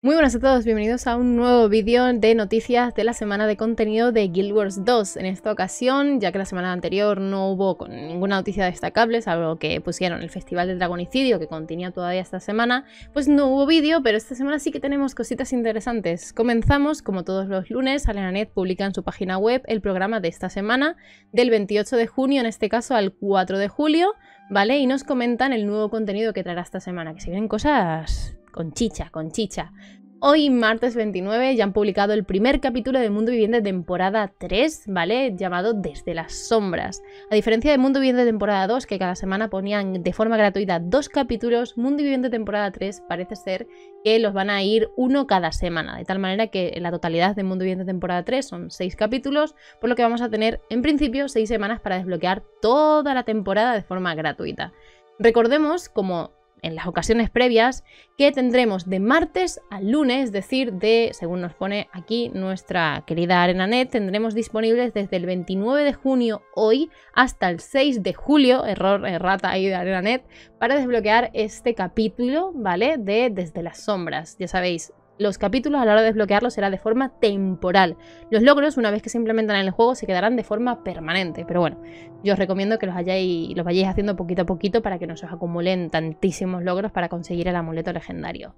Muy buenas a todos, bienvenidos a un nuevo vídeo de noticias de la semana de contenido de Guild Wars 2. En esta ocasión, ya que la semana anterior no hubo ninguna noticia destacable, salvo que pusieron el Festival del Dragonicidio, que continúa todavía esta semana, pues no hubo vídeo, pero esta semana sí que tenemos cositas interesantes. Comenzamos, como todos los lunes, Alenanet publica en su página web el programa de esta semana, del 28 de junio, en este caso al 4 de julio, ¿vale? Y nos comentan el nuevo contenido que traerá esta semana, que se vienen cosas con chicha, con chicha. Hoy, martes 29, ya han publicado el primer capítulo de Mundo Viviente temporada 3, ¿vale? Llamado Desde las Sombras. A diferencia de Mundo Viviente temporada 2, que cada semana ponían de forma gratuita dos capítulos, Mundo Viviente temporada 3 parece ser que los van a ir uno cada semana, de tal manera que la totalidad de Mundo Viviente temporada 3 son seis capítulos, por lo que vamos a tener en principio seis semanas para desbloquear toda la temporada de forma gratuita. Recordemos, como en las ocasiones previas que tendremos de martes al lunes, es decir, de, según nos pone aquí nuestra querida ArenaNet, tendremos disponibles desde el 29 de junio hoy hasta el 6 de julio, error, errata ahí de ArenaNet, para desbloquear este capítulo, ¿vale? De Desde las Sombras. Ya sabéis, los capítulos a la hora de desbloquearlos será de forma temporal. Los logros, una vez que se implementan en el juego, se quedarán de forma permanente. Pero bueno, yo os recomiendo que los, hayáis, los vayáis haciendo poquito a poquito para que no se os acumulen tantísimos logros para conseguir el amuleto legendario.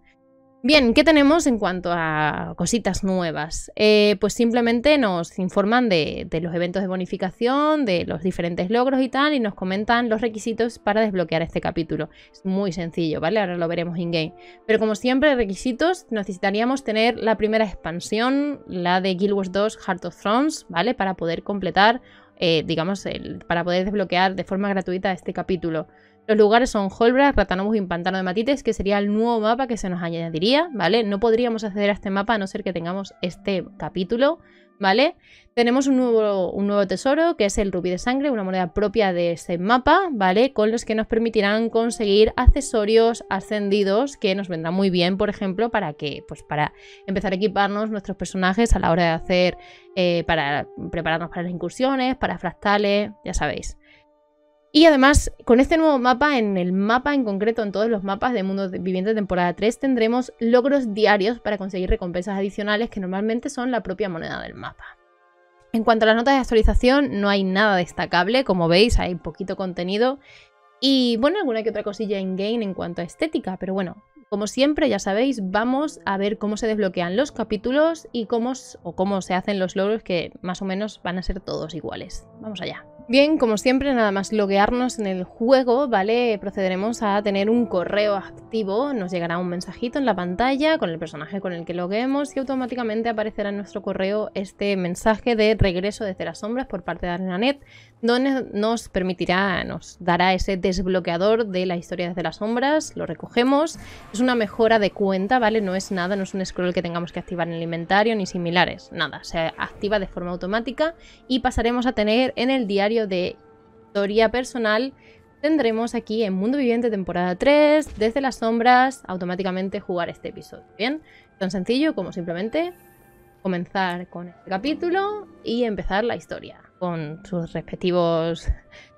Bien, ¿qué tenemos en cuanto a cositas nuevas? Eh, pues simplemente nos informan de, los eventos de bonificación, de los diferentes logros y tal, y nos comentan los requisitos para desbloquear este capítulo. Es muy sencillo, ¿vale? Ahora lo veremos in-game. Pero como siempre, requisitos, necesitaríamos tener la primera expansión, la de Guild Wars 2 Heart of Thrones, ¿vale? Para poder completar, eh, digamos, para poder desbloquear de forma gratuita este capítulo. Los lugares son Holbra, Ratanobus y Pantano de Matites, que sería el nuevo mapa que se nos añadiría, ¿vale? No podríamos acceder a este mapa a no ser que tengamos este capítulo, ¿vale? Tenemos un nuevo, tesoro, que es el rubí de sangre, una moneda propia de este mapa, ¿vale? Con los que nos permitirán conseguir accesorios ascendidos, que nos vendrán muy bien, por ejemplo, para que, pues para empezar a equiparnos nuestros personajes a la hora de hacer, eh, para prepararnos para las incursiones, para fractales, ya sabéis. Y además, con este nuevo mapa, en el mapa en concreto, en todos los mapas de Mundo Viviente temporada 3, tendremos logros diarios para conseguir recompensas adicionales que normalmente son la propia moneda del mapa. En cuanto a las notas de actualización, no hay nada destacable, como veis, hay poquito contenido y bueno, alguna que otra cosilla en game en cuanto a estética, pero bueno, como siempre, ya sabéis, vamos a ver cómo se desbloquean los capítulos y cómo, o cómo se hacen los logros que más o menos van a ser todos iguales. Vamos allá. Bien, como siempre, nada más loguearnos en el juego, ¿vale? Procederemos a tener un correo activo, nos llegará un mensajito en la pantalla con el personaje con el que logueemos y automáticamente aparecerá en nuestro correo este mensaje de regreso desde las sombras por parte de Arnanet nos permitirá, nos dará ese desbloqueador de la historia desde las sombras, lo recogemos, es una mejora de cuenta, ¿vale? No es nada, no es un scroll que tengamos que activar en el inventario ni similares, nada, se activa de forma automática y pasaremos a tener en el diario de historia personal tendremos aquí en Mundo Viviente temporada 3, desde las sombras, automáticamente jugar este episodio, ¿bien? Tan sencillo como simplemente comenzar con este capítulo y empezar la historia, con sus respectivos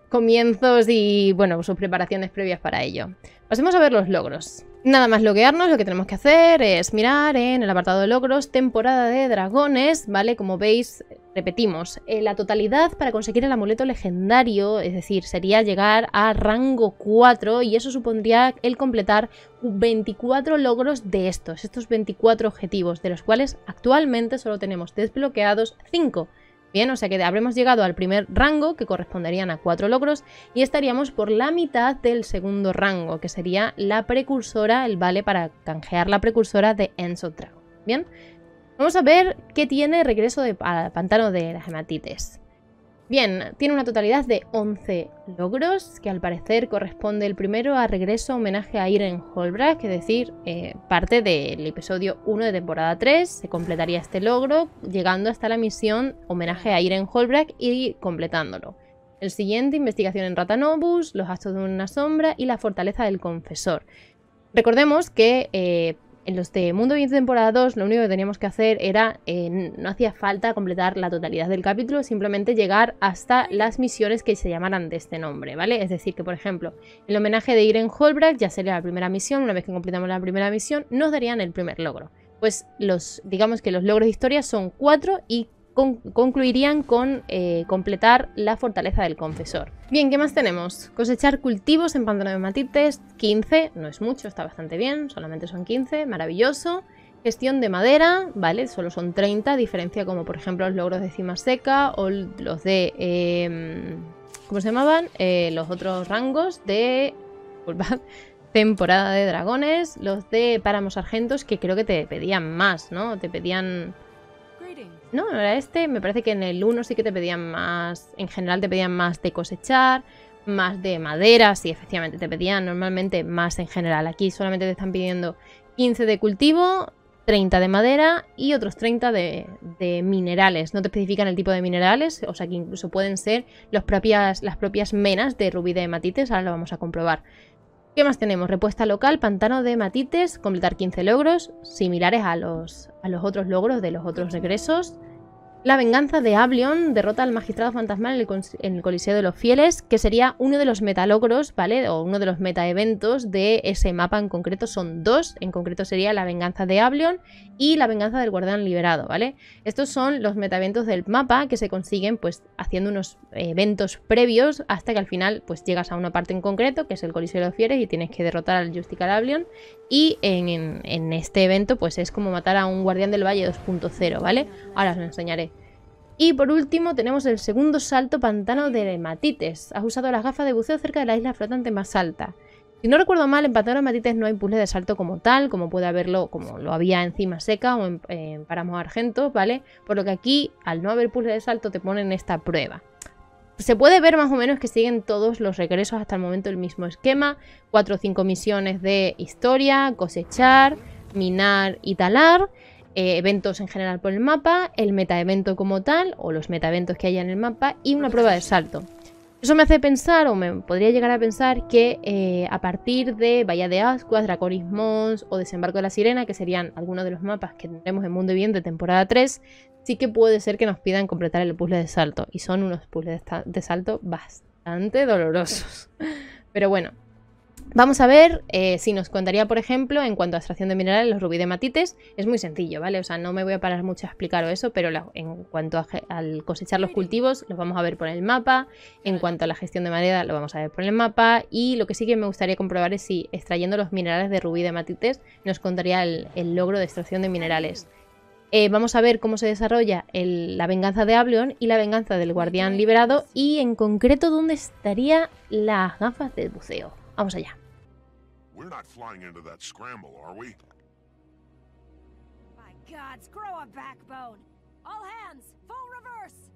comienzos y, bueno, sus preparaciones previas para ello. Pasemos a ver los logros. Nada más loguearnos, lo que tenemos que hacer es mirar en el apartado de logros, temporada de dragones, ¿vale? Como veis, Repetimos, eh, la totalidad para conseguir el amuleto legendario, es decir, sería llegar a rango 4 y eso supondría el completar 24 logros de estos, estos 24 objetivos, de los cuales actualmente solo tenemos desbloqueados 5. Bien, o sea que habremos llegado al primer rango, que corresponderían a 4 logros, y estaríamos por la mitad del segundo rango, que sería la precursora, el vale para canjear la precursora de Enzo Trago. Bien, Vamos a ver qué tiene regreso al pantano de las hematites. Bien, tiene una totalidad de 11 logros, que al parecer corresponde el primero a regreso homenaje a Irene Holbrach, es decir, eh, parte del episodio 1 de temporada 3, se completaría este logro llegando hasta la misión homenaje a Irene Holbrach y completándolo. El siguiente, investigación en Ratanobus, los actos de una sombra y la fortaleza del confesor. Recordemos que eh, en los de Mundo Bien temporada 2 lo único que teníamos que hacer era, eh, no hacía falta completar la totalidad del capítulo, simplemente llegar hasta las misiones que se llamaran de este nombre, ¿vale? Es decir, que por ejemplo, el homenaje de Irene Holbrack ya sería la primera misión, una vez que completamos la primera misión nos darían el primer logro. Pues los, digamos que los logros de historia son 4 y concluirían con eh, completar la fortaleza del confesor. Bien, ¿qué más tenemos? Cosechar cultivos en pantano de matites, 15, no es mucho, está bastante bien, solamente son 15, maravilloso. Gestión de madera, ¿vale? Solo son 30, diferencia como por ejemplo los logros de cima seca o los de... Em, ¿Cómo se llamaban? Eh, los otros rangos de... temporada de dragones, los de páramos argentos que creo que te pedían más, ¿no? Te pedían... No, era este. Me parece que en el 1 sí que te pedían más. En general te pedían más de cosechar, más de madera. Sí, efectivamente, te pedían normalmente más en general. Aquí solamente te están pidiendo 15 de cultivo, 30 de madera y otros 30 de, minerales. No te especifican el tipo de minerales, o sea que incluso pueden ser propias, las propias menas de rubí de hematites, ahora lo vamos a comprobar. ¿Qué más tenemos? Repuesta local, pantano de matites, completar 15 logros, similares a los, a los otros logros de los otros regresos. La venganza de Ablion derrota al magistrado fantasmal en el, Coliseo de los Fieles, que sería uno de los metalogros, ¿vale? O uno de los metaeventos de ese mapa en concreto. Son dos, en concreto sería la venganza de Ablion y la venganza del guardián liberado, ¿vale? Estos son los metaeventos del mapa que se consiguen pues haciendo unos eventos previos hasta que al final pues llegas a una parte en concreto, que es el Coliseo de los Fieles y tienes que derrotar al Justical Ablion. Y en este evento pues es como matar a un guardián del valle 2.0, ¿vale? Ahora os lo enseñaré. Y por último tenemos el segundo salto pantano de Matites. Has usado las gafas de buceo cerca de la isla flotante más alta. Si no recuerdo mal, en Pantano de Matites no hay puzzle de salto como tal, como puede haberlo, como lo había encima Seca o en, Paramos Argento, ¿vale? Por lo que aquí, al no haber puzzle de salto, te ponen esta prueba. Se puede ver más o menos que siguen todos los regresos hasta el momento el mismo esquema. 4 o 5 misiones de historia, cosechar, minar y talar. Eh, eventos en general por el mapa, el metaevento como tal, o los metaeventos que haya en el mapa, y una prueba de salto. Eso me hace pensar, o me podría llegar a pensar, que eh, a partir de Bahía de Ascuas, Draconis o Desembarco de la Sirena, que serían algunos de los mapas que tendremos en Mundo Viviente temporada 3, sí que puede ser que nos pidan completar el puzzle de salto. Y son unos puzzles de salto bastante dolorosos. Pero bueno, Vamos a ver eh, si nos contaría, por ejemplo, en cuanto a extracción de minerales, los de rubí matites Es muy sencillo, ¿vale? O sea, no me voy a parar mucho a explicaros eso, pero en cuanto al cosechar los cultivos, los vamos a ver por el mapa. En cuanto a la gestión de madera, lo vamos a ver por el mapa. Y lo que sí que me gustaría comprobar es si extrayendo los minerales de de rubí matites nos contaría el, logro de extracción de minerales. Eh, vamos a ver cómo se desarrolla la venganza de Ableon y la venganza del guardián liberado y en concreto dónde estaría las gafas del buceo. Vamos allá. We're not flying into that scramble, are we? My gods, grow a backbone! All hands, full reverse!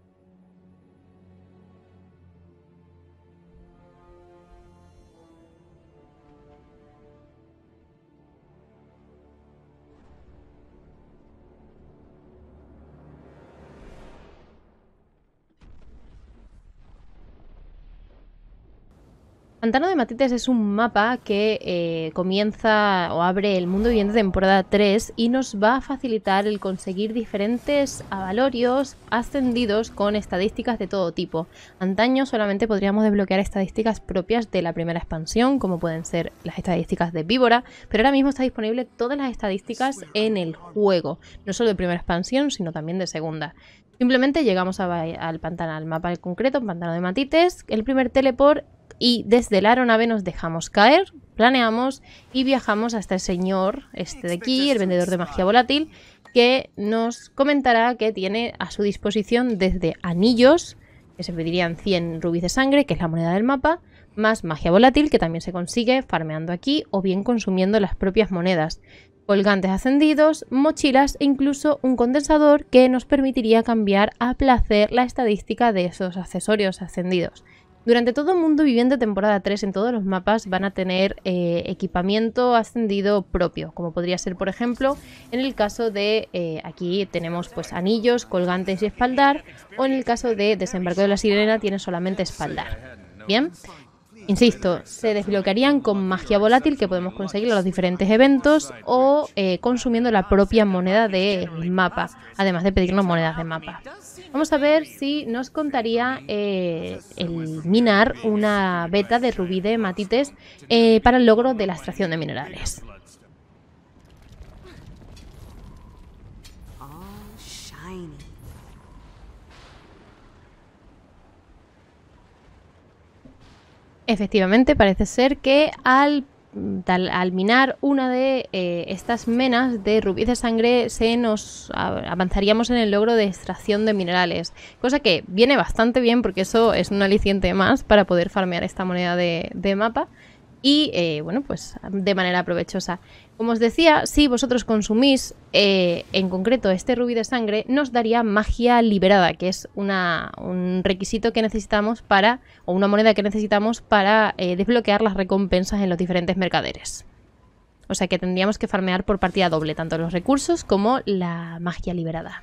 Pantano de Matites es un mapa que eh, comienza o abre el mundo viviente temporada 3 y nos va a facilitar el conseguir diferentes avalorios ascendidos con estadísticas de todo tipo. Antaño solamente podríamos desbloquear estadísticas propias de la primera expansión, como pueden ser las estadísticas de Víbora, pero ahora mismo está disponible todas las estadísticas en el juego, no solo de primera expansión, sino también de segunda. Simplemente llegamos al pantano, al mapa en concreto, pantano de Matites, el primer teleport y desde la aeronave nos dejamos caer, planeamos y viajamos hasta el este señor, este de aquí, el vendedor de magia volátil, que nos comentará que tiene a su disposición desde anillos, que se pedirían 100 rubis de sangre, que es la moneda del mapa, más magia volátil, que también se consigue farmeando aquí o bien consumiendo las propias monedas, colgantes ascendidos, mochilas e incluso un condensador que nos permitiría cambiar a placer la estadística de esos accesorios ascendidos. Durante todo el mundo viviendo temporada 3 en todos los mapas van a tener eh, equipamiento ascendido propio, como podría ser por ejemplo en el caso de eh, aquí tenemos pues anillos, colgantes y espaldar, o en el caso de desembarco de la sirena tiene solamente espaldar. Bien, Insisto, se desbloquearían con magia volátil que podemos conseguir en los diferentes eventos o eh, consumiendo la propia moneda de mapa, además de pedirnos monedas de mapa. Vamos a ver si nos contaría eh, el minar una beta de rubí de matites eh, para el logro de la extracción de minerales. Efectivamente, parece ser que al al, minar una de eh, estas menas de rubí de sangre se nos avanzaríamos en el logro de extracción de minerales, cosa que viene bastante bien porque eso es un aliciente más para poder farmear esta moneda de, mapa y eh, bueno pues de manera provechosa. Como os decía, si vosotros consumís eh, en concreto este rubí de sangre, nos daría magia liberada, que es un requisito que necesitamos para, o una moneda que necesitamos para eh, desbloquear las recompensas en los diferentes mercaderes. O sea que tendríamos que farmear por partida doble, tanto los recursos como la magia liberada.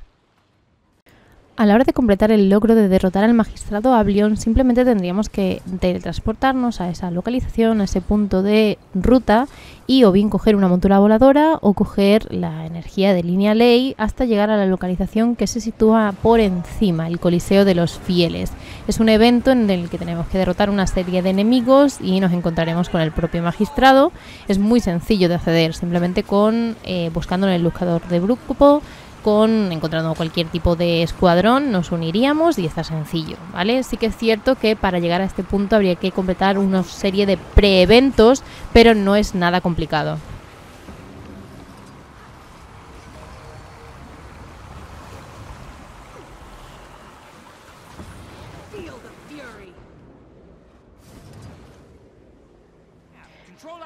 A la hora de completar el logro de derrotar al magistrado Ablion simplemente tendríamos que teletransportarnos a esa localización, a ese punto de ruta, y o bien coger una montura voladora o coger la energía de línea ley hasta llegar a la localización que se sitúa por encima, el Coliseo de los Fieles. Es un evento en el que tenemos que derrotar una serie de enemigos y nos encontraremos con el propio magistrado. Es muy sencillo de acceder, simplemente con eh, buscando en el buscador de grupo, con encontrando cualquier tipo de escuadrón nos uniríamos y está sencillo, ¿vale? Sí que es cierto que para llegar a este punto habría que completar una serie de pre-eventos, pero no es nada complicado.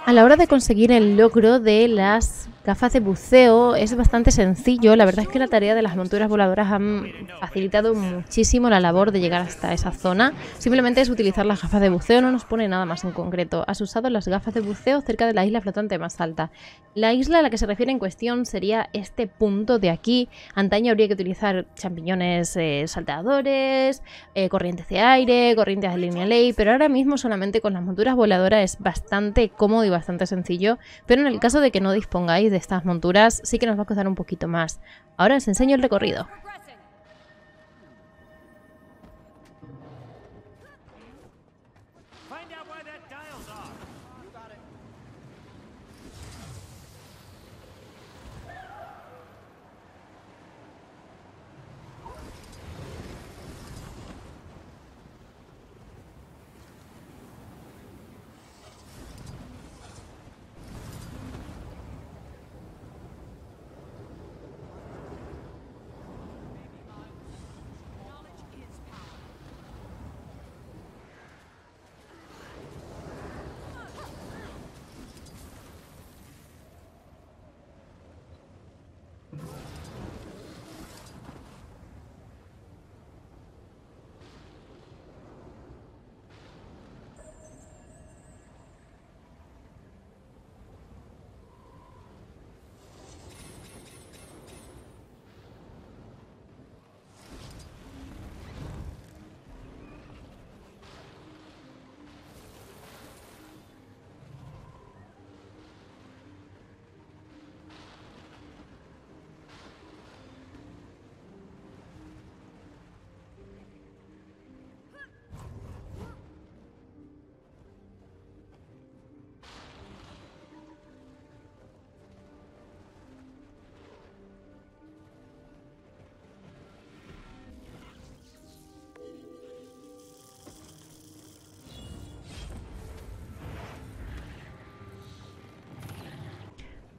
A la hora de conseguir el logro de las gafas de buceo. Es bastante sencillo. La verdad es que la tarea de las monturas voladoras han facilitado muchísimo la labor de llegar hasta esa zona. Simplemente es utilizar las gafas de buceo, no nos pone nada más en concreto. Has usado las gafas de buceo cerca de la isla flotante más alta. La isla a la que se refiere en cuestión sería este punto de aquí. Antaño habría que utilizar champiñones eh, salteadores, eh, corrientes de aire, corrientes de línea ley, pero ahora mismo solamente con las monturas voladoras es bastante cómodo y bastante sencillo. Pero en el caso de que no dispongáis de estas monturas sí que nos va a costar un poquito más. Ahora os enseño el recorrido.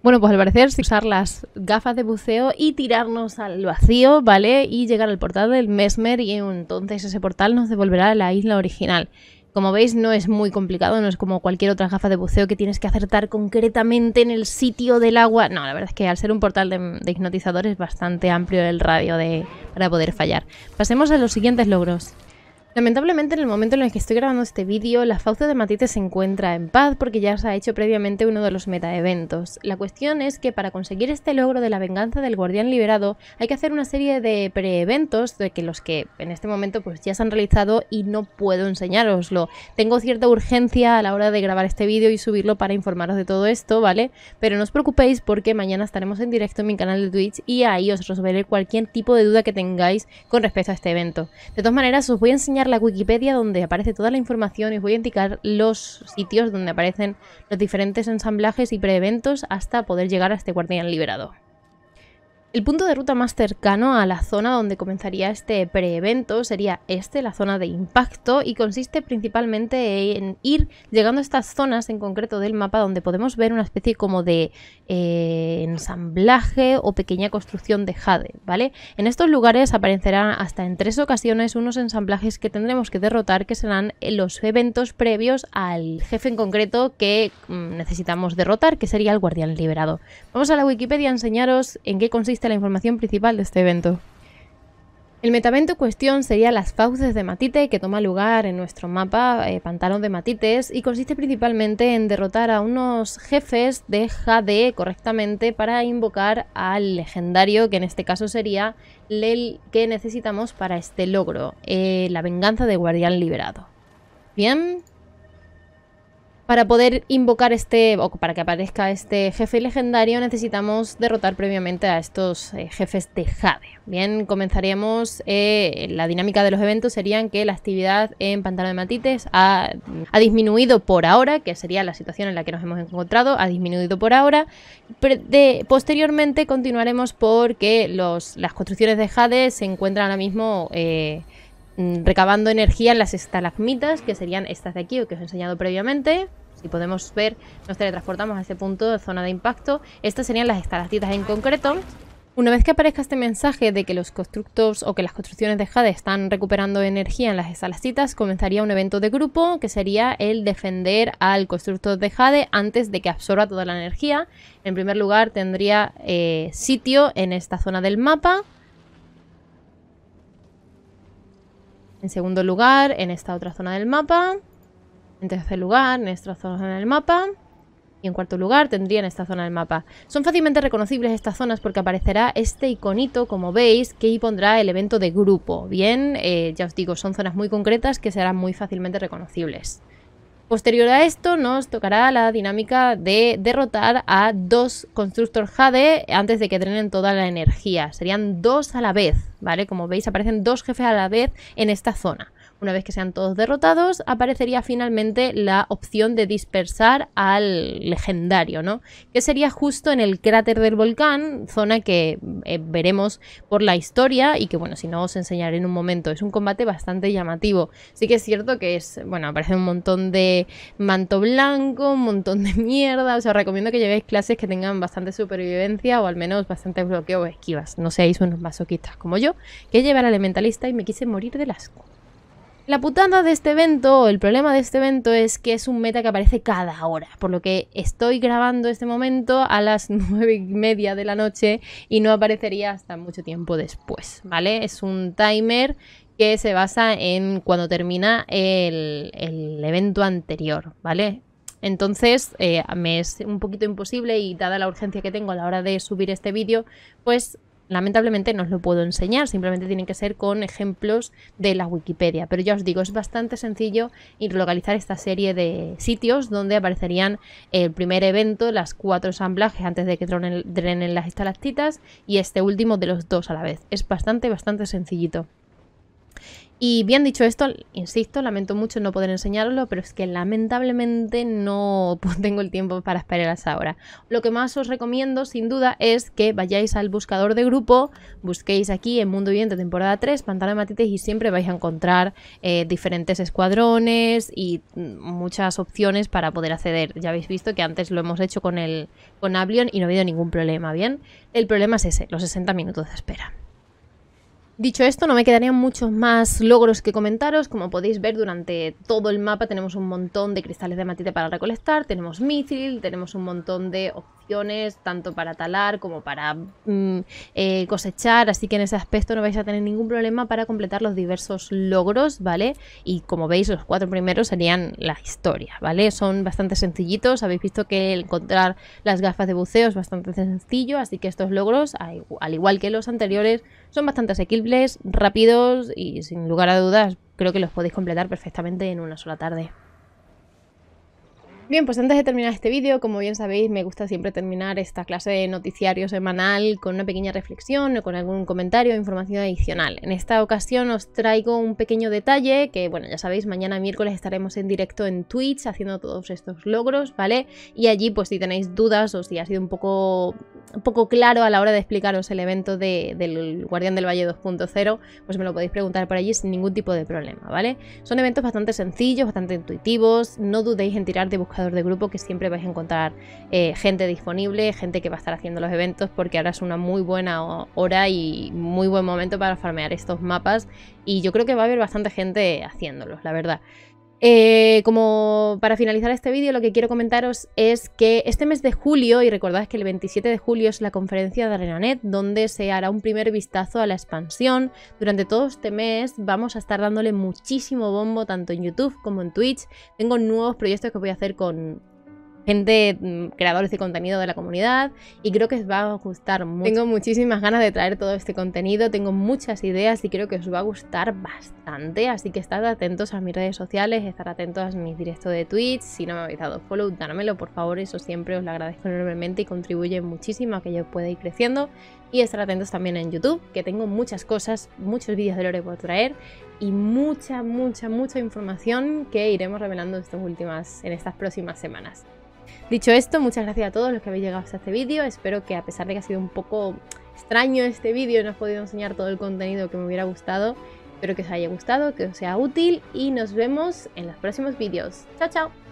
Bueno, pues al parecer, usar las gafas de buceo y tirarnos al vacío, ¿vale? Y llegar al portal del Mesmer y entonces ese portal nos devolverá a la isla original. Como veis, no es muy complicado, no es como cualquier otra gafa de buceo que tienes que acertar concretamente en el sitio del agua. No, la verdad es que al ser un portal de, hipnotizador es bastante amplio el radio de, para poder fallar. Pasemos a los siguientes logros. Lamentablemente en el momento en el que estoy grabando este vídeo, la fauta de Matite se encuentra en paz porque ya se ha hecho previamente uno de los meta metaeventos. La cuestión es que para conseguir este logro de la venganza del guardián liberado hay que hacer una serie de pre-eventos de que los que en este momento pues ya se han realizado y no puedo enseñaroslo Tengo cierta urgencia a la hora de grabar este vídeo y subirlo para informaros de todo esto, ¿vale? Pero no os preocupéis porque mañana estaremos en directo en mi canal de Twitch y ahí os resolveré cualquier tipo de duda que tengáis con respecto a este evento. De todas maneras os voy a enseñar la Wikipedia donde aparece toda la información y os voy a indicar los sitios donde aparecen los diferentes ensamblajes y preeventos hasta poder llegar a este guardián liberado. El punto de ruta más cercano a la zona donde comenzaría este pre-evento sería este, la zona de impacto, y consiste principalmente en ir llegando a estas zonas en concreto del mapa donde podemos ver una especie como de eh, ensamblaje o pequeña construcción de jade, ¿vale? En estos lugares aparecerán hasta en tres ocasiones unos ensamblajes que tendremos que derrotar que serán los eventos previos al jefe en concreto que mm, necesitamos derrotar, que sería el guardián liberado. Vamos a la Wikipedia a enseñaros en qué consiste la información principal de este evento. El metavento en cuestión sería las fauces de Matite que toma lugar en nuestro mapa eh, Pantalón de Matites y consiste principalmente en derrotar a unos jefes de Jade correctamente para invocar al legendario que en este caso sería el que necesitamos para este logro, eh, la venganza de Guardián Liberado. Bien, para poder invocar este, o para que aparezca este jefe legendario, necesitamos derrotar previamente a estos eh, jefes de Jade. Bien, comenzaríamos. Eh, la dinámica de los eventos serían que la actividad en Pantano de Matites ha, disminuido por ahora, que sería la situación en la que nos hemos encontrado, ha disminuido por ahora. posteriormente continuaremos porque las construcciones de Jade se encuentran ahora mismo... Eh, Mm, recabando energía en las estalagmitas, que serían estas de aquí, o que os he enseñado previamente. Si podemos ver, nos teletransportamos a este punto de zona de impacto. Estas serían las estalactitas en concreto. Una vez que aparezca este mensaje de que los constructos o que las construcciones de Jade están recuperando energía en las estalactitas, comenzaría un evento de grupo que sería el defender al constructor de Jade antes de que absorba toda la energía. En primer lugar tendría eh, sitio en esta zona del mapa, En segundo lugar, en esta otra zona del mapa. En tercer lugar, en esta zona del mapa. Y en cuarto lugar, tendría en esta zona del mapa. Son fácilmente reconocibles estas zonas porque aparecerá este iconito, como veis, que ahí pondrá el evento de grupo. Bien, eh, ya os digo, son zonas muy concretas que serán muy fácilmente reconocibles. Posterior a esto nos tocará la dinámica de derrotar a dos Constructor Jade antes de que drenen toda la energía. Serían dos a la vez, ¿vale? Como veis aparecen dos jefes a la vez en esta zona. Una vez que sean todos derrotados, aparecería finalmente la opción de dispersar al legendario, ¿no? Que sería justo en el cráter del volcán, zona que eh, veremos por la historia y que, bueno, si no os enseñaré en un momento. Es un combate bastante llamativo. Sí que es cierto que es, bueno, aparece un montón de manto blanco, un montón de mierda. O sea, os recomiendo que llevéis clases que tengan bastante supervivencia o al menos bastante bloqueo o esquivas. No seáis unos masoquistas como yo, que lleva al elementalista y me quise morir las cosas. La putada de este evento, o el problema de este evento, es que es un meta que aparece cada hora, por lo que estoy grabando este momento a las nueve y media de la noche y no aparecería hasta mucho tiempo después, ¿vale? Es un timer que se basa en cuando termina el, evento anterior, ¿vale? Entonces, eh, me es un poquito imposible y dada la urgencia que tengo a la hora de subir este vídeo, pues Lamentablemente no os lo puedo enseñar, simplemente tienen que ser con ejemplos de la Wikipedia. Pero ya os digo, es bastante sencillo ir localizar esta serie de sitios donde aparecerían el primer evento, las cuatro ensamblajes antes de que drenen, las estalactitas y este último de los dos a la vez. Es bastante, bastante sencillito. Y bien dicho esto, insisto, lamento mucho no poder enseñarlo, pero es que lamentablemente no tengo el tiempo para esperar hasta ahora. Lo que más os recomiendo, sin duda, es que vayáis al buscador de grupo, busquéis aquí en Mundo Viviente temporada 3, Pantana de y siempre vais a encontrar eh, diferentes escuadrones y mm, muchas opciones para poder acceder. Ya habéis visto que antes lo hemos hecho con, el, con Ablion y no ha habido ningún problema, ¿bien? El problema es ese, los 60 minutos de espera. Dicho esto, no me quedarían muchos más logros que comentaros. Como podéis ver, durante todo el mapa tenemos un montón de cristales de matita para recolectar, tenemos mithril, tenemos un montón de opciones, tanto para talar como para mm, eh, cosechar, así que en ese aspecto no vais a tener ningún problema para completar los diversos logros, ¿vale? Y como veis, los cuatro primeros serían la historia, ¿vale? Son bastante sencillitos, habéis visto que encontrar las gafas de buceo es bastante sencillo, así que estos logros, al igual que los anteriores, son bastante asequibles rápidos y sin lugar a dudas creo que los podéis completar perfectamente en una sola tarde. Bien, pues antes de terminar este vídeo, como bien sabéis, me gusta siempre terminar esta clase de noticiario semanal con una pequeña reflexión o con algún comentario o información adicional. En esta ocasión os traigo un pequeño detalle que, bueno, ya sabéis, mañana miércoles estaremos en directo en Twitch haciendo todos estos logros, ¿vale? Y allí, pues si tenéis dudas o si ha sido un poco, un poco claro a la hora de explicaros el evento del Guardián del Valle 2.0, pues me lo podéis preguntar por allí sin ningún tipo de problema, ¿vale? Son eventos bastante sencillos, bastante intuitivos, no dudéis en tirar de buscar de grupo que siempre vais a encontrar eh, gente disponible, gente que va a estar haciendo los eventos, porque ahora es una muy buena hora y muy buen momento para farmear estos mapas. Y yo creo que va a haber bastante gente haciéndolos, la verdad. Eh, como para finalizar este vídeo, lo que quiero comentaros es que este mes de julio, y recordad que el 27 de julio es la conferencia de Arenanet, donde se hará un primer vistazo a la expansión. Durante todo este mes vamos a estar dándole muchísimo bombo tanto en YouTube como en Twitch. Tengo nuevos proyectos que voy a hacer con, gente, mm, creadores de contenido de la comunidad y creo que os va a gustar mucho. Tengo muchísimas ganas de traer todo este contenido, tengo muchas ideas y creo que os va a gustar bastante, así que estad atentos a mis redes sociales, estar atentos a mis directos de Twitch, si no me habéis dado follow, dármelo por favor, eso siempre os lo agradezco enormemente y contribuye muchísimo a que yo pueda ir creciendo y estar atentos también en YouTube, que tengo muchas cosas, muchos vídeos de Lore por traer y mucha, mucha, mucha información que iremos revelando en estas próximas semanas. Dicho esto, muchas gracias a todos los que habéis llegado hasta este vídeo. Espero que a pesar de que ha sido un poco extraño este vídeo, no os he podido enseñar todo el contenido que me hubiera gustado. Espero que os haya gustado, que os sea útil y nos vemos en los próximos vídeos. ¡Chao, chao!